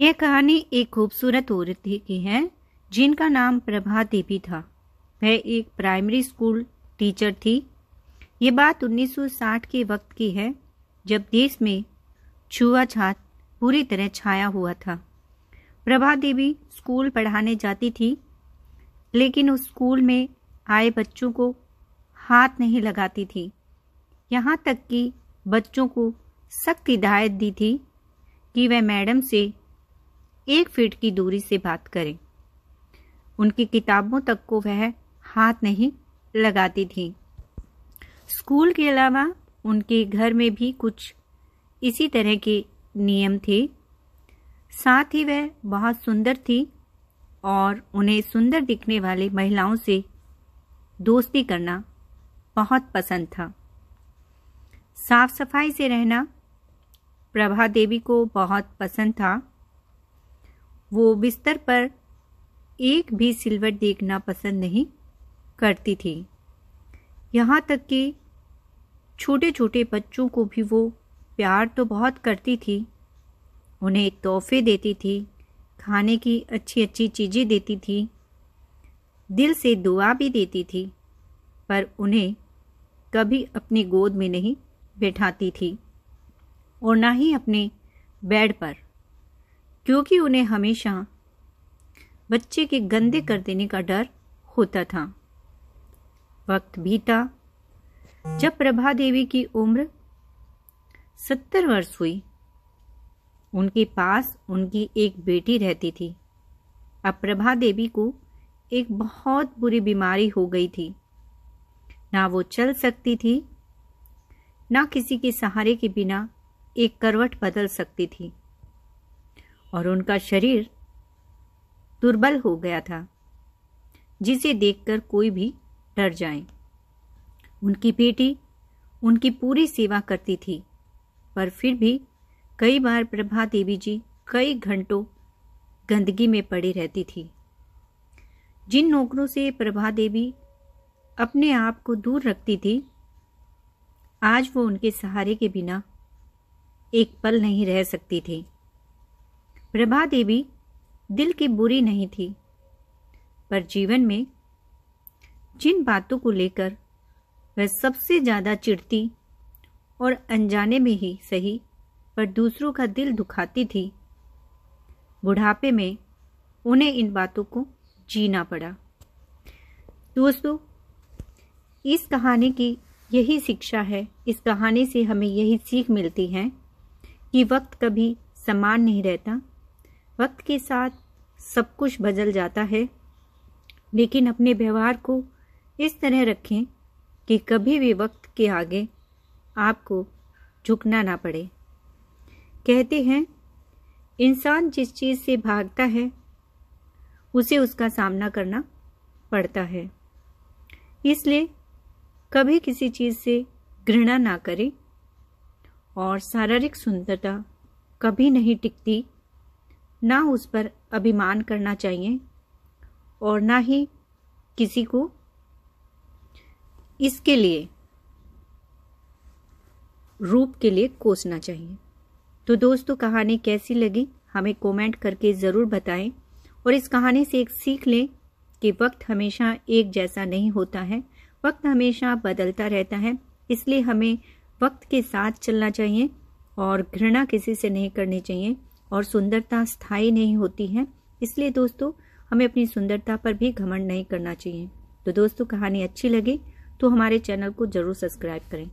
यह कहानी एक खूबसूरत औरत की है जिनका नाम प्रभा देवी था वह एक प्राइमरी स्कूल टीचर थी ये बात 1960 के वक्त की है जब देश में छुआछात पूरी तरह छाया हुआ था प्रभा देवी स्कूल पढ़ाने जाती थी लेकिन उस स्कूल में आए बच्चों को हाथ नहीं लगाती थी यहाँ तक कि बच्चों को सख्त हिदायत दी थी कि वह मैडम से एक फीट की दूरी से बात करें उनकी किताबों तक को वह हाथ नहीं लगाती थी स्कूल के अलावा उनके घर में भी कुछ इसी तरह के नियम थे साथ ही वह बहुत सुंदर थी और उन्हें सुंदर दिखने वाले महिलाओं से दोस्ती करना बहुत पसंद था साफ सफाई से रहना प्रभा देवी को बहुत पसंद था वो बिस्तर पर एक भी सिलवट देखना पसंद नहीं करती थी यहाँ तक कि छोटे छोटे बच्चों को भी वो प्यार तो बहुत करती थी उन्हें तोहफे देती थी खाने की अच्छी अच्छी चीज़ें देती थी दिल से दुआ भी देती थी पर उन्हें कभी अपनी गोद में नहीं बैठाती थी और ना ही अपने बेड पर क्योंकि उन्हें हमेशा बच्चे के गंदे कर देने का डर होता था वक्त बीता जब प्रभा देवी की उम्र सत्तर वर्ष हुई उनके पास उनकी एक बेटी रहती थी अब प्रभा देवी को एक बहुत बुरी बीमारी हो गई थी ना वो चल सकती थी ना किसी के सहारे के बिना एक करवट बदल सकती थी और उनका शरीर दुर्बल हो गया था जिसे देखकर कोई भी डर जाए उनकी बेटी उनकी पूरी सेवा करती थी पर फिर भी कई बार प्रभा देवी जी कई घंटों गंदगी में पड़ी रहती थी जिन नौकरों से प्रभा देवी अपने आप को दूर रखती थी आज वो उनके सहारे के बिना एक पल नहीं रह सकती थी प्रभा देवी दिल की बुरी नहीं थी पर जीवन में जिन बातों को लेकर वह सबसे ज़्यादा चिढ़ती और अनजाने में ही सही पर दूसरों का दिल दुखाती थी बुढ़ापे में उन्हें इन बातों को जीना पड़ा दोस्तों इस कहानी की यही शिक्षा है इस कहानी से हमें यही सीख मिलती है कि वक्त कभी समान नहीं रहता वक्त के साथ सब कुछ बदल जाता है लेकिन अपने व्यवहार को इस तरह रखें कि कभी भी वक्त के आगे आपको झुकना ना पड़े कहते हैं इंसान जिस चीज़ से भागता है उसे उसका सामना करना पड़ता है इसलिए कभी किसी चीज़ से घृणा ना करें और शारीरिक सुंदरता कभी नहीं टिकती ना उस पर अभिमान करना चाहिए और ना ही किसी को इसके लिए रूप के लिए कोसना चाहिए तो दोस्तों कहानी कैसी लगी हमें कमेंट करके ज़रूर बताएं और इस कहानी से एक सीख लें कि वक्त हमेशा एक जैसा नहीं होता है वक्त हमेशा बदलता रहता है इसलिए हमें वक्त के साथ चलना चाहिए और घृणा किसी से नहीं करनी चाहिए और सुंदरता स्थायी नहीं होती है इसलिए दोस्तों हमें अपनी सुंदरता पर भी घमंड नहीं करना चाहिए तो दोस्तों कहानी अच्छी लगी तो हमारे चैनल को जरूर सब्सक्राइब करें